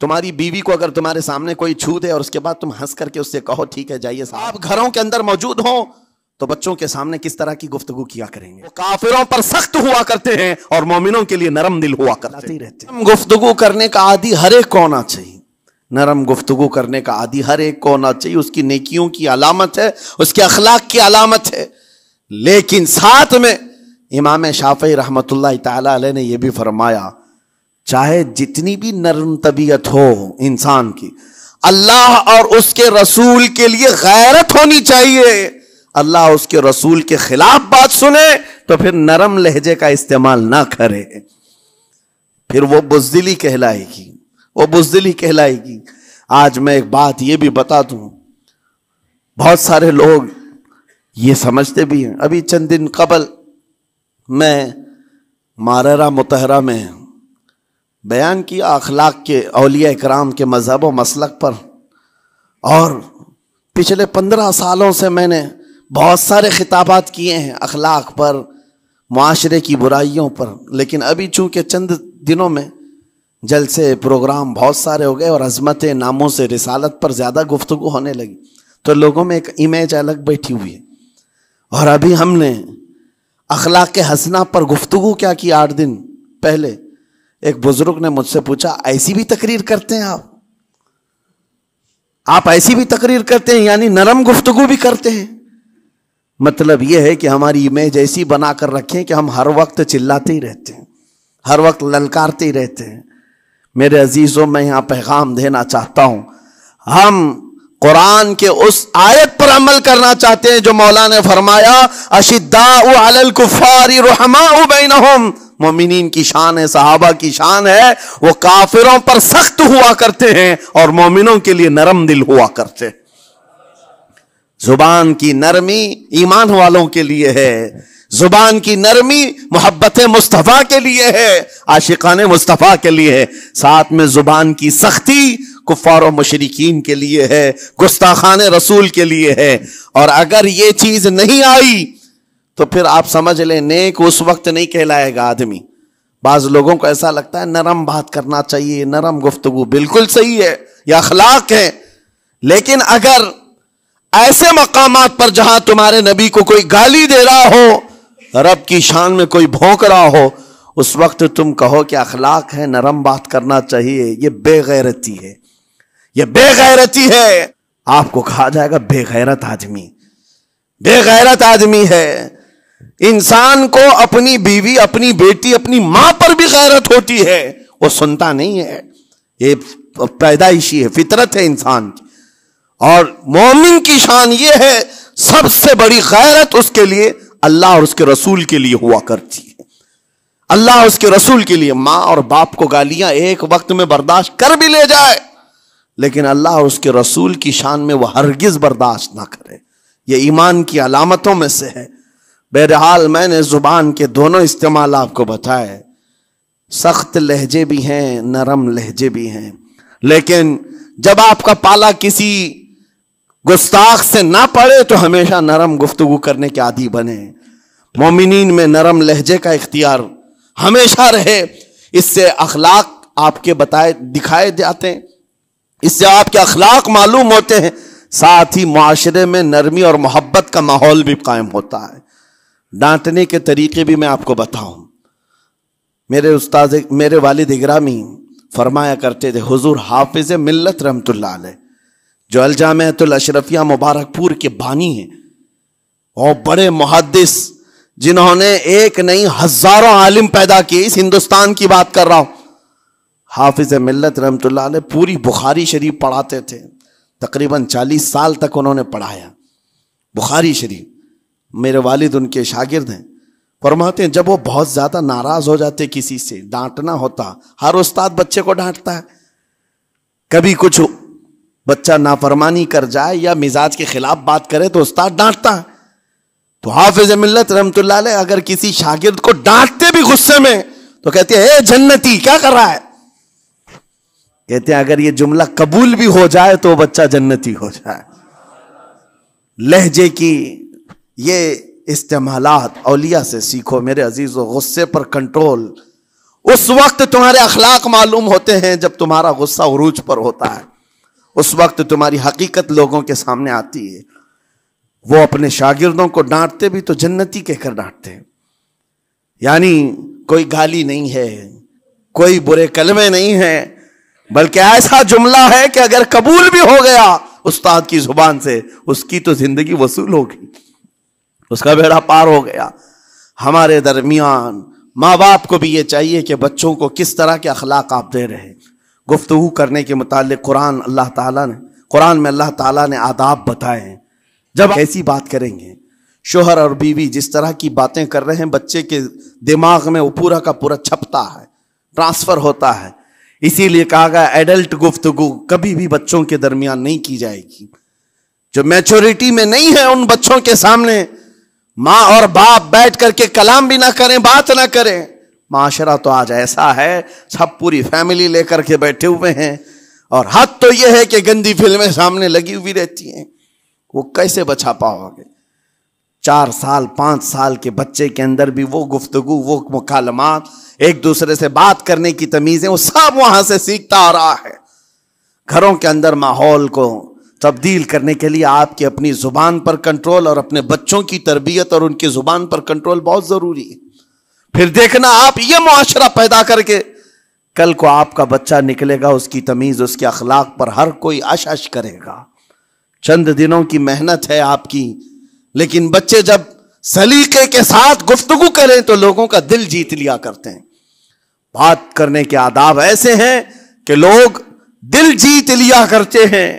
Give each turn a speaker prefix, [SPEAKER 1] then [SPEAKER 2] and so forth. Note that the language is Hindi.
[SPEAKER 1] तुम्हारी बीवी को अगर तुम्हारे सामने कोई छू दे और उसके बाद तुम हंस करके उससे कहो ठीक है जाइए आप घरों के अंदर मौजूद हो तो बच्चों के सामने किस तरह की गुफ्तगु किया करेंगे वो काफिरों पर सख्त हुआ करते हैं और मोमिनों के लिए नरम दिल हुआ करते रहते हैं गुफ्तगु करने का आदि हर एक को होना चाहिए नरम गुफ्तगु करने का आदि हर एक को होना चाहिए उसकी नेकियों की अलामत है उसके अखलाक की अलामत है लेकिन साथ में इमाम शाफी रहमत ने यह भी फरमाया चाहे जितनी भी नरम तबीयत हो इंसान की अल्लाह और उसके रसूल के लिए गैरत होनी चाहिए अल्लाह उसके रसूल के खिलाफ बात सुने तो फिर नरम लहजे का इस्तेमाल ना करे फिर वो बुजदिली कहलाएगी वो बुजदिली कहलाएगी आज मैं एक बात ये भी बता दूं बहुत सारे लोग ये समझते भी हैं अभी चंद दिन कबल मैं मारेरा मुतहरा में बयान किया अखलाक के अलिया कराम के मज़हब व मसलक पर और पिछले पंद्रह सालों से मैंने बहुत सारे खिताबात किए हैं अखलाक पर माशरे की बुराइयों पर लेकिन अभी चूँकि चंद दिनों में जलसे प्रोग्राम बहुत सारे हो गए और अजमत नामों से रिसालत पर ज़्यादा गुफ्तु होने लगी तो लोगों में एक इमेज अलग बैठी हुई है और अभी हमने अखलाक हसना पर गुफ्तु क्या की आठ दिन पहले एक बुजुर्ग ने मुझसे पूछा ऐसी भी तकरीर करते हैं आप आप ऐसी भी तकरीर करते हैं यानी नरम गुफ्तगु भी करते हैं मतलब यह है कि हमारी इमेज ऐसी बनाकर रखें कि हम हर वक्त चिल्लाते ही रहते हैं हर वक्त ललकारते ही रहते हैं मेरे अजीज़ों मैं यहां पैगाम देना चाहता हूं हम कुरान के उस आयत पर अमल करना चाहते हैं जो मौला ने फरमाया अशिद्दा कुफारी रहमा मोमिन की शान है सहाबा की शान है वो काफिरों पर सख्त हुआ करते हैं और मोमिनों के लिए नरम दिल हुआ करते जुबान की नरमी ईमान वालों के लिए है जुबान की नरमी मोहब्बत मुस्तफ़ा के लिए है आशिकान मुस्तफ़ा के लिए है साथ में जुबान की सख्ती कुफार मशरकिन के लिए है गुस्ताखान रसूल के लिए है और अगर ये चीज नहीं आई तो फिर आप समझ लें नेक उस वक्त नहीं कहलाएगा आदमी बाज लोगों को ऐसा लगता है नरम बात करना चाहिए नरम गुफ्तगु बिल्कुल सही है या अखलाक है लेकिन अगर ऐसे मकाम पर जहां तुम्हारे नबी को कोई गाली दे रहा हो रब की शान में कोई भोंक रहा हो उस वक्त तुम कहो कि अखलाक है नरम बात करना चाहिए ये बेगैरती है ये बेगैरती है आपको कहा जाएगा बेगैरत आदमी बेगैरत आदमी है इंसान को अपनी बीवी अपनी बेटी अपनी मां पर भी गैरत होती है वो सुनता नहीं है ये पैदाइशी है फितरत है इंसान की और मोमिन की शान ये है सबसे बड़ी गैरत उसके लिए अल्लाह और उसके रसूल के लिए हुआ करती है अल्लाह उसके रसूल के लिए मां और बाप को गालियां एक वक्त में बर्दाश्त कर भी ले जाए लेकिन अल्लाह और उसके रसूल की शान में वह हरगिज बर्दाश्त ना करे यह ईमान की अलामतों में से है बहरहाल मैंने ज़ुबान के दोनों इस्तेमाल आपको बताए सख्त लहजे भी हैं नरम लहजे भी हैं लेकिन जब आपका पाला किसी गुस्ताख से ना पड़े तो हमेशा नरम गुफ्तगु करने के आदि बने मोमिन में नरम लहजे का इख्तियार हमेशा रहे इससे अखलाक आपके बताए दिखाए जाते हैं इससे आपके अखलाक मालूम होते हैं साथ ही माशरे में नरमी और मोहब्बत का माहौल भी कायम होता है डांटने के तरीके भी मैं आपको बताऊं मेरे उस्ताद मेरे वालिद इग्रामी फरमाया करते थे हुजूर हाफिज मिल्लत रहमतुल्ला जो अलजामतुल अशरफिया मुबारकपुर के बानी हैं और बड़े मुहदस जिन्होंने एक नई हजारों आलिम पैदा किए इस हिंदुस्तान की बात कर रहा हूं हाफिज मिल्लत ने पूरी बुखारी शरीफ पढ़ाते थे तकरीबन चालीस साल तक उन्होंने पढ़ाया बुखारी शरीफ मेरे वालिद उनके शागिर्द हैं फरमाते हैं जब वो बहुत ज़्यादा नाराज़ हो जाते किसी से डांटना होता हर उस्ताद बच्चे को डांटता है कभी कुछ बच्चा नाफरमानी कर जाए या मिजाज के खिलाफ बात करे तो उस्ताद डांटता है तो हाफिज मिलत रमत अगर किसी शागिर्द को डांटते भी गुस्से में तो कहते हैं जन्नती क्या कर रहा है कहते हैं अगर ये जुमला कबूल भी हो जाए तो बच्चा जन्नती हो जाए लहजे की ये इस्तेमाल अलिया से सीखो मेरे अजीज़ गुस्से पर कंट्रोल उस वक्त तुम्हारे अखलाक मालूम होते हैं जब तुम्हारा गुस्सा उरूज पर होता है उस वक्त तुम्हारी हकीकत लोगों के सामने आती है वो अपने शागिर्दों को डांटते भी तो जन्नती कहकर डांटते हैं यानी कोई गाली नहीं है कोई बुरे कलमे नहीं है बल्कि ऐसा जुमला है कि अगर कबूल भी हो गया उस्ताद की जुबान से उसकी तो जिंदगी वसूल होगी उसका बेड़ा पार हो गया हमारे दरमियान माँ बाप को भी ये चाहिए कि बच्चों को किस तरह के अखलाक आप दे रहे हैं गुफ्तु करने के मुतालिक कुरान अल्लाह ताला ने कुरान में अल्लाह ताला ने आदाब बताए हैं जब ऐसी बात करेंगे शोहर और बीवी जिस तरह की बातें कर रहे हैं बच्चे के दिमाग में वो पूरा का पूरा छपता है ट्रांसफ़र होता है इसीलिए कहा गया एडल्ट गुफ्तु कभी भी बच्चों के दरमियान नहीं की जाएगी जो मैच्योरिटी में नहीं है उन बच्चों के सामने माँ और बाप बैठ करके कलाम भी ना करें बात ना करें माशरा तो आज ऐसा है सब पूरी फैमिली लेकर के बैठे हुए हैं और हद तो यह है कि गंदी फिल्में सामने लगी हुई रहती हैं वो कैसे बचा पाओगे चार साल पांच साल के बच्चे के अंदर भी वो गुफ्तगु वो मुकालमात एक दूसरे से बात करने की तमीज़ें वो सब वहां से सीखता आ रहा है घरों के अंदर माहौल को तब्दील करने के लिए आपकी अपनी ज़ुबान पर कंट्रोल और अपने बच्चों की तरबियत और उनकी ज़ुबान पर कंट्रोल बहुत ज़रूरी है फिर देखना आप ये मुआरा पैदा करके कल को आपका बच्चा निकलेगा उसकी तमीज़ उसके अखलाक पर हर कोई अश करेगा चंद दिनों की मेहनत है आपकी लेकिन बच्चे जब सलीके के साथ गुफ्तगु करें तो लोगों का दिल जीत लिया करते हैं बात करने के आदाब ऐसे हैं कि लोग दिल जीत लिया करते हैं